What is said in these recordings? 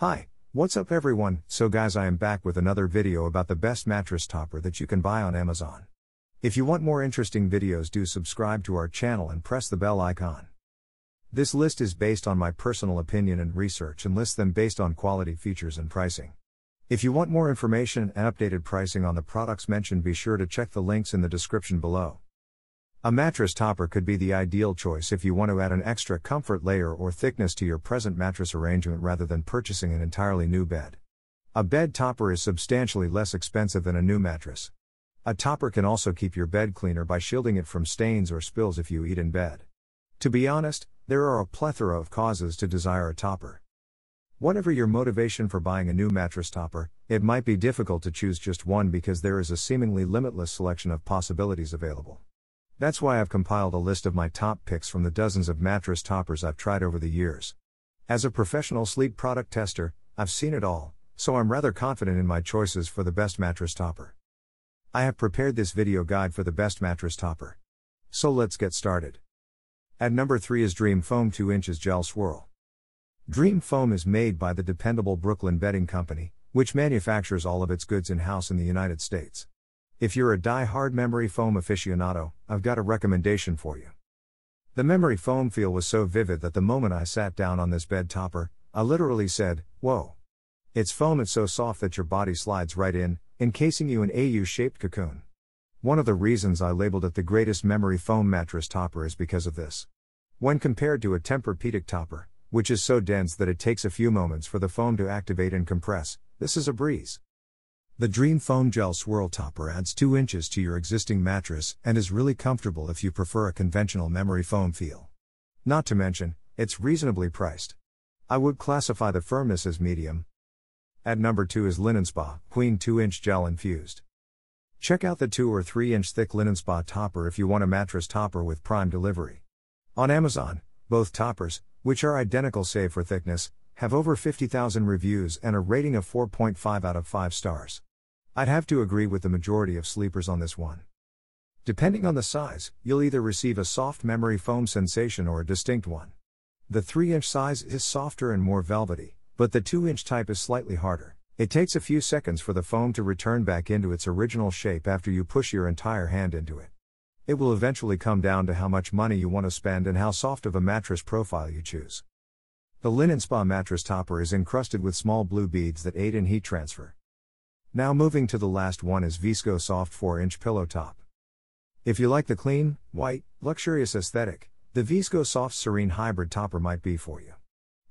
Hi, what's up everyone, so guys I am back with another video about the best mattress topper that you can buy on Amazon. If you want more interesting videos do subscribe to our channel and press the bell icon. This list is based on my personal opinion and research and lists them based on quality features and pricing. If you want more information and updated pricing on the products mentioned be sure to check the links in the description below. A mattress topper could be the ideal choice if you want to add an extra comfort layer or thickness to your present mattress arrangement rather than purchasing an entirely new bed. A bed topper is substantially less expensive than a new mattress. A topper can also keep your bed cleaner by shielding it from stains or spills if you eat in bed. To be honest, there are a plethora of causes to desire a topper. Whatever your motivation for buying a new mattress topper, it might be difficult to choose just one because there is a seemingly limitless selection of possibilities available. That's why I've compiled a list of my top picks from the dozens of mattress toppers I've tried over the years. As a professional sleep product tester, I've seen it all, so I'm rather confident in my choices for the best mattress topper. I have prepared this video guide for the best mattress topper. So let's get started. At number 3 is Dream Foam 2 inches Gel Swirl. Dream Foam is made by the dependable Brooklyn Bedding Company, which manufactures all of its goods in house in the United States. If you're a die-hard memory foam aficionado, I've got a recommendation for you. The memory foam feel was so vivid that the moment I sat down on this bed topper, I literally said, Whoa! Its foam is so soft that your body slides right in, encasing you in a U shaped cocoon. One of the reasons I labeled it the greatest memory foam mattress topper is because of this. When compared to a Tempur-Pedic topper, which is so dense that it takes a few moments for the foam to activate and compress, this is a breeze. The Dream Foam Gel Swirl Topper adds 2 inches to your existing mattress and is really comfortable if you prefer a conventional memory foam feel. Not to mention, it's reasonably priced. I would classify the firmness as medium. At number 2 is Linen Spa Queen 2 inch gel infused. Check out the 2 or 3 inch thick Linen Spa topper if you want a mattress topper with prime delivery. On Amazon, both toppers, which are identical save for thickness, have over 50,000 reviews and a rating of 4.5 out of 5 stars. I'd have to agree with the majority of sleepers on this one. Depending on the size, you'll either receive a soft memory foam sensation or a distinct one. The 3 inch size is softer and more velvety, but the 2 inch type is slightly harder. It takes a few seconds for the foam to return back into its original shape after you push your entire hand into it. It will eventually come down to how much money you want to spend and how soft of a mattress profile you choose. The linen spa mattress topper is encrusted with small blue beads that aid in heat transfer. Now moving to the last one is Visco Soft 4 inch pillow top. If you like the clean, white, luxurious aesthetic, the Visco Soft Serene Hybrid Topper might be for you.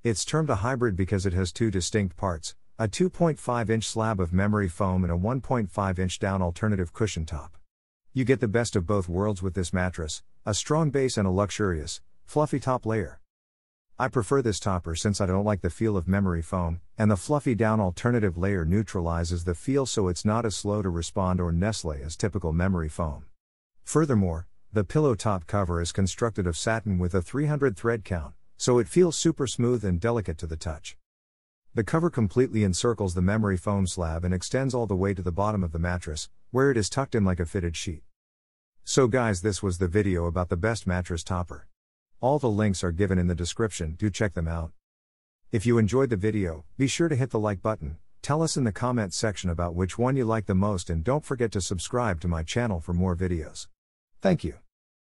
It's termed a hybrid because it has two distinct parts a 2.5 inch slab of memory foam and a 1.5 inch down alternative cushion top. You get the best of both worlds with this mattress a strong base and a luxurious, fluffy top layer. I prefer this topper since I don't like the feel of memory foam, and the fluffy down alternative layer neutralizes the feel so it's not as slow to respond or nestle as typical memory foam. Furthermore, the pillow top cover is constructed of satin with a 300 thread count, so it feels super smooth and delicate to the touch. The cover completely encircles the memory foam slab and extends all the way to the bottom of the mattress, where it is tucked in like a fitted sheet. So guys this was the video about the best mattress topper. All the links are given in the description, do check them out. If you enjoyed the video, be sure to hit the like button, tell us in the comment section about which one you like the most and don't forget to subscribe to my channel for more videos. Thank you.